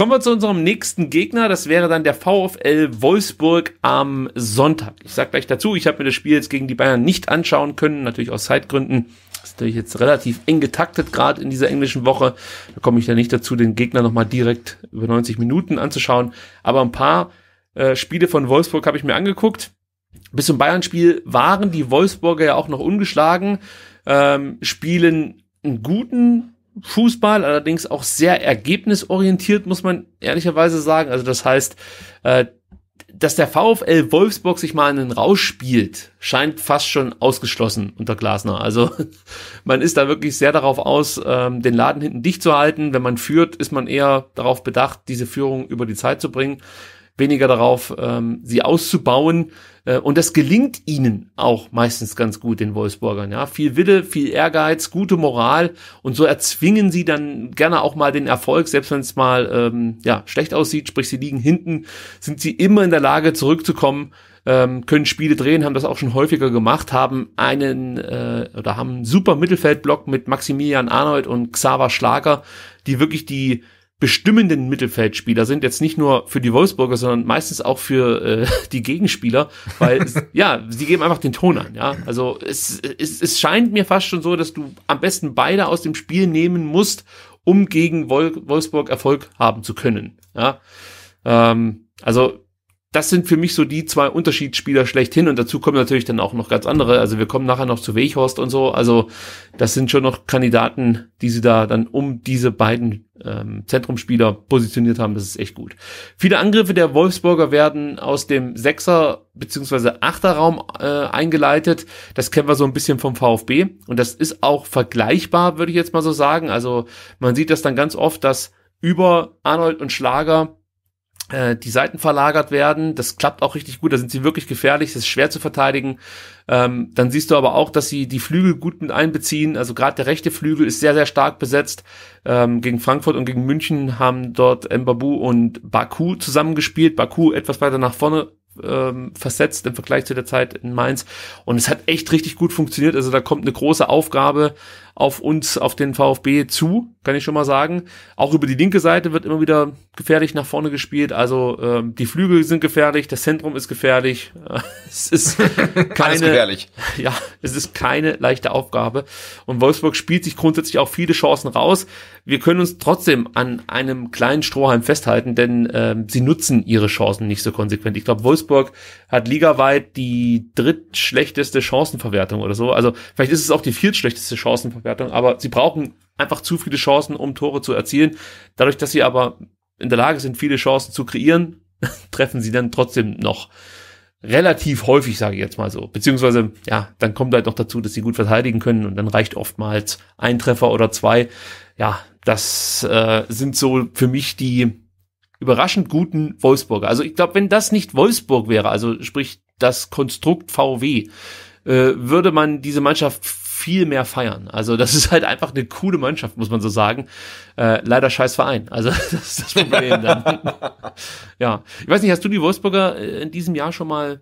Kommen wir zu unserem nächsten Gegner. Das wäre dann der VfL Wolfsburg am Sonntag. Ich sage gleich dazu, ich habe mir das Spiel jetzt gegen die Bayern nicht anschauen können, natürlich aus Zeitgründen. ist natürlich jetzt relativ eng getaktet, gerade in dieser englischen Woche. Da komme ich ja nicht dazu, den Gegner nochmal direkt über 90 Minuten anzuschauen. Aber ein paar äh, Spiele von Wolfsburg habe ich mir angeguckt. Bis zum Bayern-Spiel waren die Wolfsburger ja auch noch ungeschlagen, ähm, spielen einen guten Fußball, allerdings auch sehr ergebnisorientiert, muss man ehrlicherweise sagen. Also das heißt, äh, dass der VfL Wolfsburg sich mal einen Rausch spielt, scheint fast schon ausgeschlossen unter Glasner. Also man ist da wirklich sehr darauf aus, ähm, den Laden hinten dicht zu halten. Wenn man führt, ist man eher darauf bedacht, diese Führung über die Zeit zu bringen weniger darauf, ähm, sie auszubauen. Äh, und das gelingt ihnen auch meistens ganz gut, den Wolfsburgern. Ja? Viel Wille, viel Ehrgeiz, gute Moral und so erzwingen sie dann gerne auch mal den Erfolg, selbst wenn es mal ähm, ja, schlecht aussieht, sprich sie liegen hinten, sind sie immer in der Lage zurückzukommen, ähm, können Spiele drehen, haben das auch schon häufiger gemacht, haben einen äh, oder haben einen super Mittelfeldblock mit Maximilian Arnold und Xaver Schlager, die wirklich die bestimmenden Mittelfeldspieler sind, jetzt nicht nur für die Wolfsburger, sondern meistens auch für äh, die Gegenspieler, weil ja, sie geben einfach den Ton an, ja. Also es, es, es scheint mir fast schon so, dass du am besten beide aus dem Spiel nehmen musst, um gegen Wolfsburg Erfolg haben zu können. Ja. Ähm, also das sind für mich so die zwei Unterschiedsspieler schlechthin und dazu kommen natürlich dann auch noch ganz andere. Also wir kommen nachher noch zu Weichhorst und so. Also das sind schon noch Kandidaten, die sie da dann um diese beiden ähm, Zentrumspieler positioniert haben. Das ist echt gut. Viele Angriffe der Wolfsburger werden aus dem Sechser- bzw. Achterraum äh, eingeleitet. Das kennen wir so ein bisschen vom VfB und das ist auch vergleichbar, würde ich jetzt mal so sagen. Also man sieht das dann ganz oft, dass über Arnold und Schlager äh, die Seiten verlagert werden. Das klappt auch richtig gut. Da sind sie wirklich gefährlich. Das ist schwer zu verteidigen. Ähm, dann siehst du aber auch, dass sie die Flügel gut mit einbeziehen. Also gerade der rechte Flügel ist sehr, sehr stark besetzt. Ähm, gegen Frankfurt und gegen München haben dort Mbabu und Baku zusammengespielt. Baku etwas weiter nach vorne ähm, versetzt im Vergleich zu der Zeit in Mainz. Und es hat echt richtig gut funktioniert. Also da kommt eine große Aufgabe auf uns, auf den VfB zu, kann ich schon mal sagen. Auch über die linke Seite wird immer wieder gefährlich nach vorne gespielt. Also ähm, die Flügel sind gefährlich, das Zentrum ist gefährlich. es ist keine, gefährlich. Ja, es ist keine leichte Aufgabe. Und Wolfsburg spielt sich grundsätzlich auch viele Chancen raus. Wir können uns trotzdem an einem kleinen Strohhalm festhalten, denn ähm, sie nutzen ihre Chancen nicht so konsequent. Ich glaube, Wolfsburg hat ligaweit die drittschlechteste Chancenverwertung oder so. Also vielleicht ist es auch die viertschlechteste Chancenverwertung Wertung, aber sie brauchen einfach zu viele Chancen, um Tore zu erzielen. Dadurch, dass sie aber in der Lage sind, viele Chancen zu kreieren, treffen sie dann trotzdem noch relativ häufig, sage ich jetzt mal so. Beziehungsweise, ja, dann kommt halt noch dazu, dass sie gut verteidigen können und dann reicht oftmals ein Treffer oder zwei. Ja, das äh, sind so für mich die überraschend guten Wolfsburger. Also ich glaube, wenn das nicht Wolfsburg wäre, also sprich das Konstrukt VW, äh, würde man diese Mannschaft viel mehr feiern. Also das ist halt einfach eine coole Mannschaft, muss man so sagen. Äh, leider scheiß Verein. Also das ist das Problem dann. ja, ich weiß nicht, hast du die Wolfsburger äh, in diesem Jahr schon mal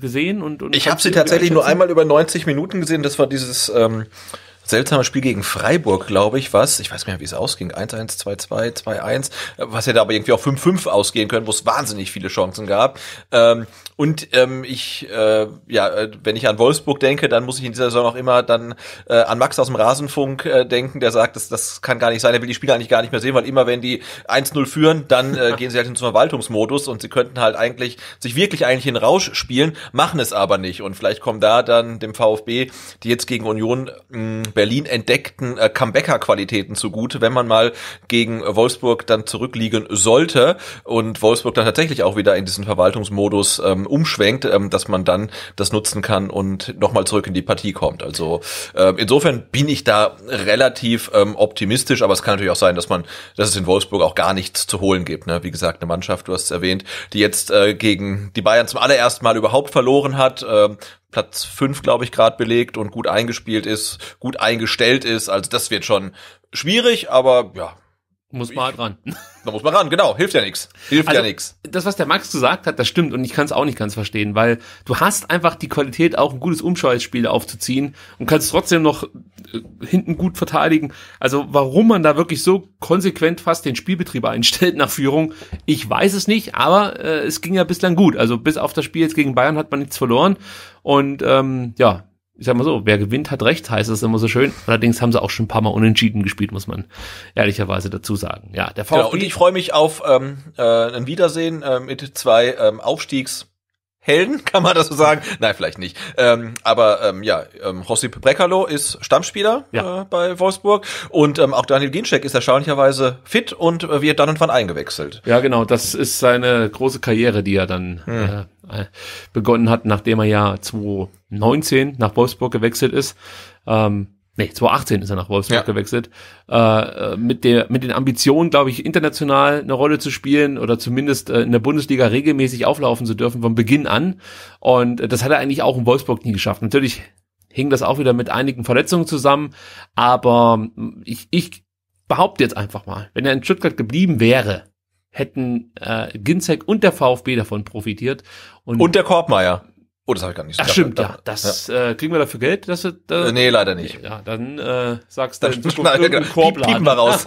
gesehen und, und ich habe sie tatsächlich nur einmal über 90 Minuten gesehen. Das war dieses ähm, seltsames Spiel gegen Freiburg, glaube ich, was, ich weiß nicht mehr, wie es ausging, 1-1, 2-2, 2-1, was hätte aber irgendwie auch 5-5 ausgehen können, wo es wahnsinnig viele Chancen gab. Ähm, und ähm, ich, äh, ja, äh, wenn ich an Wolfsburg denke, dann muss ich in dieser Saison auch immer dann äh, an Max aus dem Rasenfunk äh, denken, der sagt, das, das kann gar nicht sein, er will die Spieler eigentlich gar nicht mehr sehen, weil immer wenn die 1-0 führen, dann äh, gehen sie halt in zum Verwaltungsmodus und sie könnten halt eigentlich, sich wirklich eigentlich in Rausch spielen, machen es aber nicht. Und vielleicht kommen da dann dem VfB, die jetzt gegen Union mh, Berlin entdeckten äh, Comebacker-Qualitäten zugute, wenn man mal gegen Wolfsburg dann zurückliegen sollte und Wolfsburg dann tatsächlich auch wieder in diesen Verwaltungsmodus ähm, umschwenkt, ähm, dass man dann das nutzen kann und nochmal zurück in die Partie kommt. Also äh, insofern bin ich da relativ ähm, optimistisch, aber es kann natürlich auch sein, dass man, dass es in Wolfsburg auch gar nichts zu holen gibt. Ne? Wie gesagt, eine Mannschaft, du hast es erwähnt, die jetzt äh, gegen die Bayern zum allerersten Mal überhaupt verloren hat, äh, Platz fünf glaube ich, gerade belegt und gut eingespielt ist, gut eingestellt ist. Also das wird schon schwierig, aber ja, muss man halt ran. Da muss man ran, genau. Hilft ja nichts. Hilft also, ja nichts. Das, was der Max gesagt hat, das stimmt und ich kann es auch nicht ganz verstehen, weil du hast einfach die Qualität, auch ein gutes Umschaltspiel aufzuziehen und kannst trotzdem noch äh, hinten gut verteidigen. Also warum man da wirklich so konsequent fast den Spielbetrieb einstellt nach Führung, ich weiß es nicht, aber äh, es ging ja bislang gut. Also bis auf das Spiel jetzt gegen Bayern hat man nichts verloren und ähm, ja, ich sag mal so, wer gewinnt, hat recht, heißt es immer so schön. Allerdings haben sie auch schon ein paar Mal unentschieden gespielt, muss man ehrlicherweise dazu sagen. Ja, der genau, VfB. Genau, und ich freue mich auf ähm, äh, ein Wiedersehen äh, mit zwei ähm, Aufstiegs- Helden, kann man das so sagen? Nein, vielleicht nicht. Ähm, aber ähm, ja, ähm, Josip Brekalo ist Stammspieler ja. äh, bei Wolfsburg und ähm, auch Daniel Ginczek ist erstaunlicherweise fit und äh, wird dann und wann eingewechselt. Ja, genau, das ist seine große Karriere, die er dann hm. äh, äh begonnen hat, nachdem er ja 2019 nach Wolfsburg gewechselt ist. Ähm, nee, 2018 ist er nach Wolfsburg ja. gewechselt, äh, äh mit, der, mit den Ambitionen, glaube ich, international eine Rolle zu spielen oder zumindest äh, in der Bundesliga regelmäßig auflaufen zu dürfen von Beginn an. Und äh, das hat er eigentlich auch in Wolfsburg nie geschafft. Natürlich hing das auch wieder mit einigen Verletzungen zusammen, aber mm, ich, ich behaupte jetzt einfach mal, wenn er in Stuttgart geblieben wäre, hätten äh, Ginzek und der VfB davon profitiert. Und, und der Korbmeier. Oh, das habe ich gar nicht. Ach, stimmt, ja. Das ja. Äh, kriegen wir dafür Geld? Dass, äh, nee, leider nicht. ja, dann äh, sagst du, irgendeinen Korb genau- raus.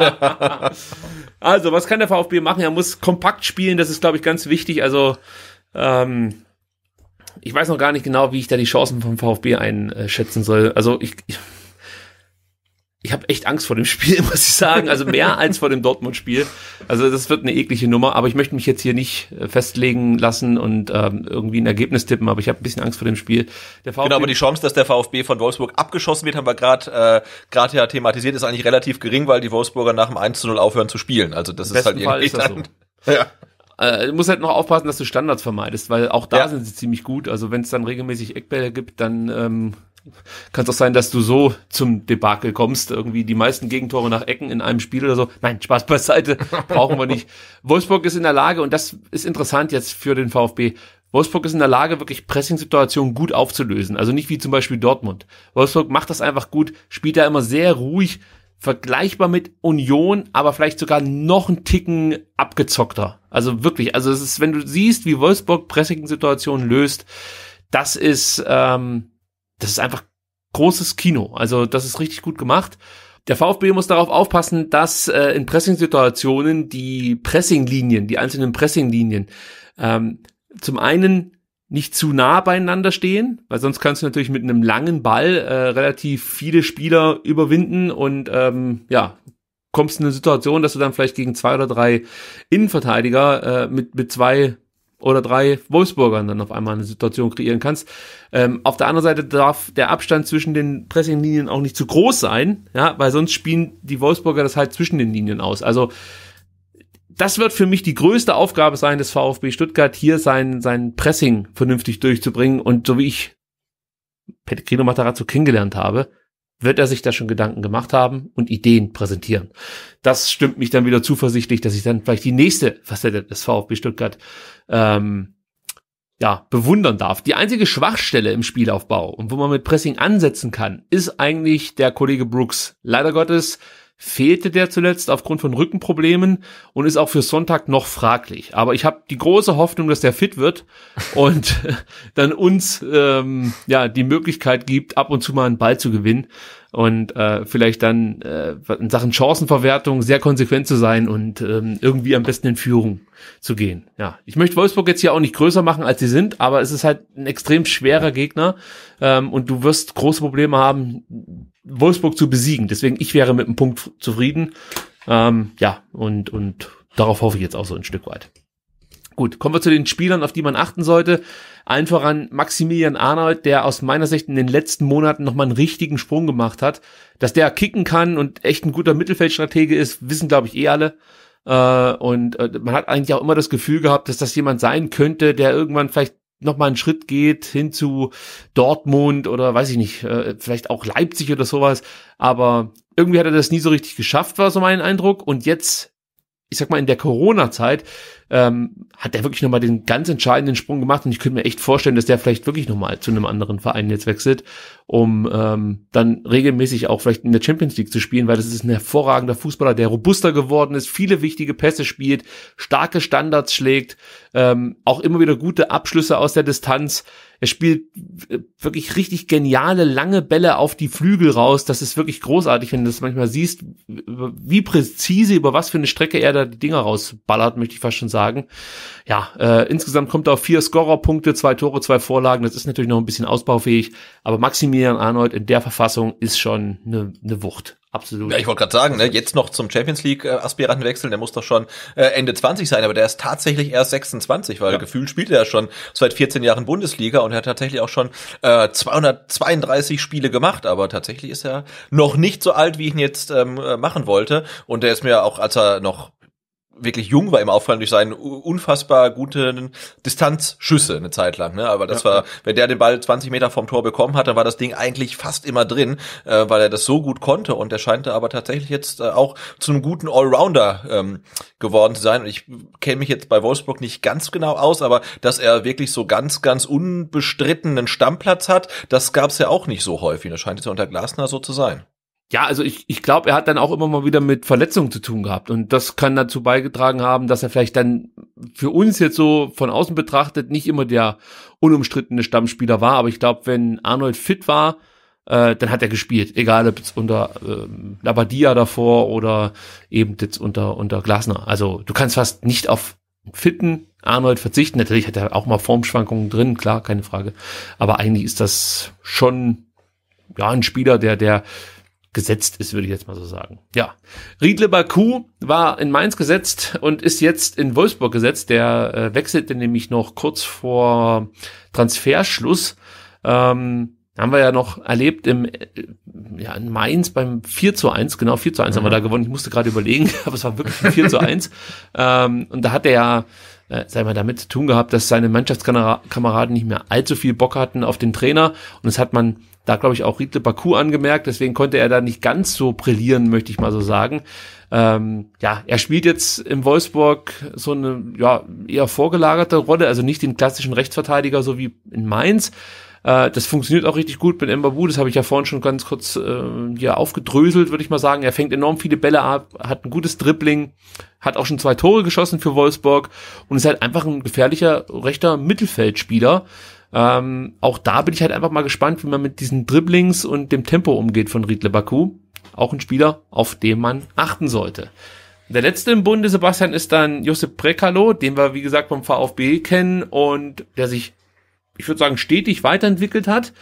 also, was kann der VfB machen? Er muss kompakt spielen, das ist, glaube ich, ganz wichtig. Also, ähm, ich weiß noch gar nicht genau, wie ich da die Chancen vom VfB einschätzen soll. Also, ich, ich ich habe echt Angst vor dem Spiel, muss ich sagen. Also mehr als vor dem Dortmund-Spiel. Also das wird eine eklige Nummer, aber ich möchte mich jetzt hier nicht äh, festlegen lassen und ähm, irgendwie ein Ergebnis tippen, aber ich habe ein bisschen Angst vor dem Spiel. Der VfB genau, aber die Chance, dass der VfB von Wolfsburg abgeschossen wird, haben wir gerade äh, grad ja thematisiert, ist eigentlich relativ gering, weil die Wolfsburger nach dem 1 zu 0 aufhören zu spielen. Also das Im ist halt irgendwie ist das so. ja. Äh, du musst halt noch aufpassen, dass du Standards vermeidest, weil auch da ja. sind sie ziemlich gut. Also wenn es dann regelmäßig Eckbälle gibt, dann ähm, kann es auch sein, dass du so zum Debakel kommst. Irgendwie die meisten Gegentore nach Ecken in einem Spiel oder so. Nein, Spaß beiseite, brauchen wir nicht. Wolfsburg ist in der Lage, und das ist interessant jetzt für den VfB, Wolfsburg ist in der Lage, wirklich Pressing-Situationen gut aufzulösen. Also nicht wie zum Beispiel Dortmund. Wolfsburg macht das einfach gut, spielt da immer sehr ruhig, vergleichbar mit Union, aber vielleicht sogar noch einen Ticken abgezockter. Also wirklich, also es ist, wenn du siehst, wie Wolfsburg Pressing-Situationen löst, das ist ähm, das ist einfach großes Kino. Also das ist richtig gut gemacht. Der VfB muss darauf aufpassen, dass äh, in Pressing-Situationen die Pressinglinien, die einzelnen Pressinglinien, ähm, zum einen nicht zu nah beieinander stehen, weil sonst kannst du natürlich mit einem langen Ball äh, relativ viele Spieler überwinden und ähm, ja, kommst in eine Situation, dass du dann vielleicht gegen zwei oder drei Innenverteidiger äh, mit, mit zwei oder drei Wolfsburgern dann auf einmal eine Situation kreieren kannst. Ähm, auf der anderen Seite darf der Abstand zwischen den Pressinglinien auch nicht zu groß sein, ja, weil sonst spielen die Wolfsburger das halt zwischen den Linien aus. Also das wird für mich die größte Aufgabe sein des VfB Stuttgart, hier sein, sein Pressing vernünftig durchzubringen. Und so wie ich Pellegrino Matarazzo kennengelernt habe, wird er sich da schon Gedanken gemacht haben und Ideen präsentieren. Das stimmt mich dann wieder zuversichtlich, dass ich dann vielleicht die nächste Facette des VfB Stuttgart ähm, ja, bewundern darf. Die einzige Schwachstelle im Spielaufbau und wo man mit Pressing ansetzen kann, ist eigentlich der Kollege Brooks. Leider Gottes fehlte der zuletzt aufgrund von Rückenproblemen und ist auch für Sonntag noch fraglich. Aber ich habe die große Hoffnung, dass der fit wird und dann uns ähm, ja die Möglichkeit gibt, ab und zu mal einen Ball zu gewinnen und äh, vielleicht dann äh, in Sachen Chancenverwertung sehr konsequent zu sein und ähm, irgendwie am besten in Führung zu gehen. Ja, ich möchte Wolfsburg jetzt hier auch nicht größer machen, als sie sind, aber es ist halt ein extrem schwerer Gegner ähm, und du wirst große Probleme haben, Wolfsburg zu besiegen. Deswegen, ich wäre mit einem Punkt zufrieden. Ähm, ja, und, und darauf hoffe ich jetzt auch so ein Stück weit. Gut, kommen wir zu den Spielern, auf die man achten sollte. Allen voran Maximilian Arnold, der aus meiner Sicht in den letzten Monaten nochmal einen richtigen Sprung gemacht hat. Dass der kicken kann und echt ein guter Mittelfeldstratege ist, wissen, glaube ich, eh alle. Äh, und äh, man hat eigentlich auch immer das Gefühl gehabt, dass das jemand sein könnte, der irgendwann vielleicht noch mal einen Schritt geht hin zu Dortmund oder weiß ich nicht, äh, vielleicht auch Leipzig oder sowas. Aber irgendwie hat er das nie so richtig geschafft, war so mein Eindruck. Und jetzt ich sag mal, in der Corona-Zeit ähm, hat er wirklich nochmal den ganz entscheidenden Sprung gemacht und ich könnte mir echt vorstellen, dass der vielleicht wirklich nochmal zu einem anderen Verein jetzt wechselt, um ähm, dann regelmäßig auch vielleicht in der Champions League zu spielen, weil das ist ein hervorragender Fußballer, der robuster geworden ist, viele wichtige Pässe spielt, starke Standards schlägt, ähm, auch immer wieder gute Abschlüsse aus der Distanz. Er spielt äh, wirklich richtig geniale lange Bälle auf die Flügel raus. Das ist wirklich großartig, wenn du das manchmal siehst, wie präzise über was für eine Strecke er da die Dinger rausballert, möchte ich fast schon sagen. Ja, äh, insgesamt kommt er auf vier Scorerpunkte, zwei Tore, zwei Vorlagen. Das ist natürlich noch ein bisschen ausbaufähig, aber Maximilian Arnold in der Verfassung ist schon eine ne Wucht. Absolut. Ja, ich wollte gerade sagen, ne, jetzt noch zum Champions League äh, Aspiranten wechseln, der muss doch schon äh, Ende 20 sein, aber der ist tatsächlich erst 26, weil ja. gefühlt spielt er schon seit 14 Jahren Bundesliga und er hat tatsächlich auch schon äh, 232 Spiele gemacht, aber tatsächlich ist er noch nicht so alt, wie ich ihn jetzt ähm, äh, machen wollte und der ist mir auch, als er noch wirklich jung war im Aufwand durch seinen unfassbar guten Distanzschüsse eine Zeit lang. Ne? Aber das ja. war, wenn der den Ball 20 Meter vom Tor bekommen hat, dann war das Ding eigentlich fast immer drin, äh, weil er das so gut konnte. Und er scheint aber tatsächlich jetzt äh, auch zu einem guten Allrounder ähm, geworden zu sein. Und ich kenne mich jetzt bei Wolfsburg nicht ganz genau aus, aber dass er wirklich so ganz, ganz unbestrittenen Stammplatz hat, das gab es ja auch nicht so häufig. Das scheint jetzt unter Glasner so zu sein. Ja, also ich, ich glaube, er hat dann auch immer mal wieder mit Verletzungen zu tun gehabt. Und das kann dazu beigetragen haben, dass er vielleicht dann für uns jetzt so von außen betrachtet nicht immer der unumstrittene Stammspieler war. Aber ich glaube, wenn Arnold fit war, äh, dann hat er gespielt. Egal ob jetzt unter äh, Labadia davor oder eben jetzt unter, unter Glasner. Also du kannst fast nicht auf fitten Arnold verzichten. Natürlich hat er auch mal Formschwankungen drin, klar, keine Frage. Aber eigentlich ist das schon ja ein Spieler, der, der gesetzt ist, würde ich jetzt mal so sagen. Ja, Riedle Baku war in Mainz gesetzt und ist jetzt in Wolfsburg gesetzt. Der äh, wechselte nämlich noch kurz vor Transferschluss. Ähm, haben wir ja noch erlebt im, äh, ja, in Mainz beim 4 zu 1, genau 4 zu 1 mhm. haben wir mhm. da gewonnen. Ich musste gerade überlegen, aber es war wirklich ein 4 zu 1. Ähm, und da hat er ja, äh, sei mal, damit zu tun gehabt, dass seine Mannschaftskameraden nicht mehr allzu viel Bock hatten auf den Trainer. Und das hat man da glaube ich auch Riedle Baku angemerkt, deswegen konnte er da nicht ganz so brillieren, möchte ich mal so sagen. Ähm, ja, er spielt jetzt im Wolfsburg so eine ja, eher vorgelagerte Rolle, also nicht den klassischen Rechtsverteidiger so wie in Mainz. Äh, das funktioniert auch richtig gut mit Mbabu, das habe ich ja vorhin schon ganz kurz äh, hier aufgedröselt, würde ich mal sagen. Er fängt enorm viele Bälle ab, hat ein gutes Dribbling, hat auch schon zwei Tore geschossen für Wolfsburg und ist halt einfach ein gefährlicher rechter Mittelfeldspieler. Ähm, auch da bin ich halt einfach mal gespannt, wie man mit diesen Dribblings und dem Tempo umgeht von Riedle Baku. Auch ein Spieler, auf den man achten sollte. Der letzte im Bunde, Sebastian, ist dann Josep Prekalo, den wir, wie gesagt, vom VfB kennen und der sich, ich würde sagen, stetig weiterentwickelt hat.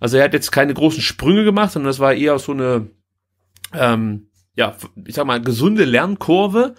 Also er hat jetzt keine großen Sprünge gemacht, sondern das war eher so eine, ähm, ja, ich sag mal, gesunde Lernkurve.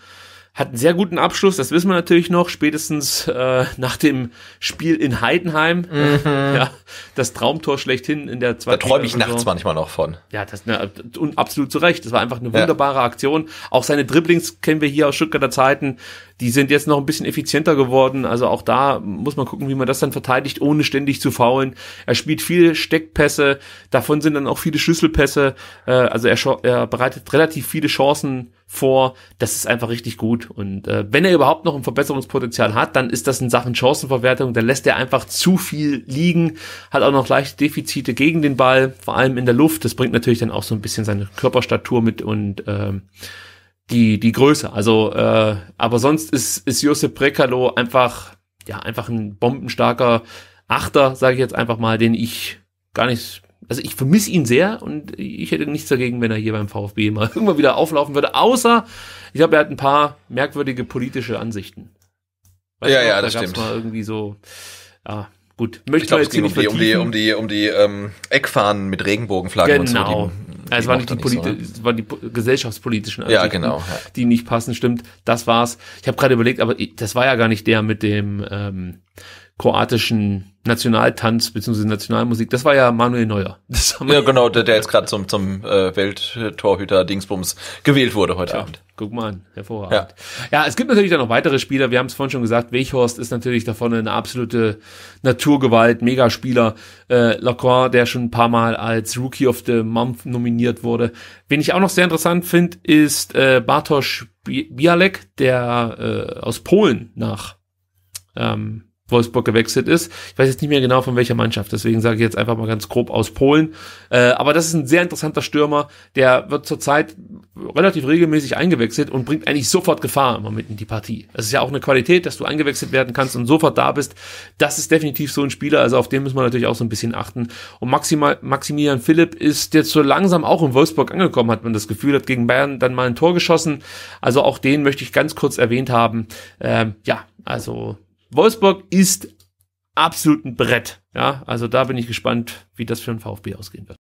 Hat einen sehr guten Abschluss, das wissen wir natürlich noch, spätestens äh, nach dem Spiel in Heidenheim. Mhm. Ja, das Traumtor schlechthin in der zweiten Da träume ich nachts manchmal noch von. Ja, das ne, und absolut zu Recht. Das war einfach eine wunderbare ja. Aktion. Auch seine Dribblings kennen wir hier aus Stuttgarter Zeiten. Die sind jetzt noch ein bisschen effizienter geworden. Also auch da muss man gucken, wie man das dann verteidigt, ohne ständig zu faulen. Er spielt viele Steckpässe, davon sind dann auch viele Schlüsselpässe. Äh, also er, er bereitet relativ viele Chancen vor. Das ist einfach richtig gut. Und äh, wenn er überhaupt noch ein Verbesserungspotenzial hat, dann ist das in Sachen Chancenverwertung. Dann lässt er einfach zu viel liegen, hat auch noch leichte Defizite gegen den Ball, vor allem in der Luft. Das bringt natürlich dann auch so ein bisschen seine Körperstatur mit und ähm, die, die Größe. Also, äh, aber sonst ist, ist Josep Brekalo einfach, ja, einfach ein bombenstarker Achter, sage ich jetzt einfach mal, den ich gar nicht also ich vermisse ihn sehr und ich hätte nichts dagegen, wenn er hier beim VfB mal irgendwann wieder auflaufen würde. Außer, ich glaube, er hat ein paar merkwürdige politische Ansichten. Weißt ja, du, ja, das da stimmt. mal irgendwie so, ja, gut. Möchte ich glaube, es ging um die, um die, um die, ähm, Eckfahnen mit Regenbogenflaggen genau. und so. Genau. Die, die es waren nicht die, nicht so, es waren die gesellschaftspolitischen Ansichten, ja, genau, ja. die nicht passen, stimmt. Das war's. Ich habe gerade überlegt, aber das war ja gar nicht der mit dem ähm, kroatischen Nationaltanz bzw. Nationalmusik. Das war ja Manuel Neuer. ja, genau, der, der jetzt gerade zum, zum äh, Welttorhüter Dingsbums gewählt wurde heute ja, Abend. Guck mal an, hervorragend. Ja. ja, es gibt natürlich dann noch weitere Spieler. Wir haben es vorhin schon gesagt, Weghorst ist natürlich davon eine absolute Naturgewalt, Megaspieler. Äh, Lacroix, der schon ein paar Mal als Rookie of the Month nominiert wurde. Wen ich auch noch sehr interessant finde, ist äh, Bartosz Bialek, der äh, aus Polen nach ähm, Wolfsburg gewechselt ist. Ich weiß jetzt nicht mehr genau von welcher Mannschaft, deswegen sage ich jetzt einfach mal ganz grob aus Polen. Äh, aber das ist ein sehr interessanter Stürmer, der wird zurzeit relativ regelmäßig eingewechselt und bringt eigentlich sofort Gefahr immer mit in die Partie. Das ist ja auch eine Qualität, dass du eingewechselt werden kannst und sofort da bist. Das ist definitiv so ein Spieler, also auf den müssen wir natürlich auch so ein bisschen achten. Und Maxima, Maximilian Philipp ist jetzt so langsam auch in Wolfsburg angekommen, hat man das Gefühl, hat gegen Bayern dann mal ein Tor geschossen. Also auch den möchte ich ganz kurz erwähnt haben. Ähm, ja, also Wolfsburg ist absolut ein Brett. Ja, also da bin ich gespannt, wie das für den VfB ausgehen wird.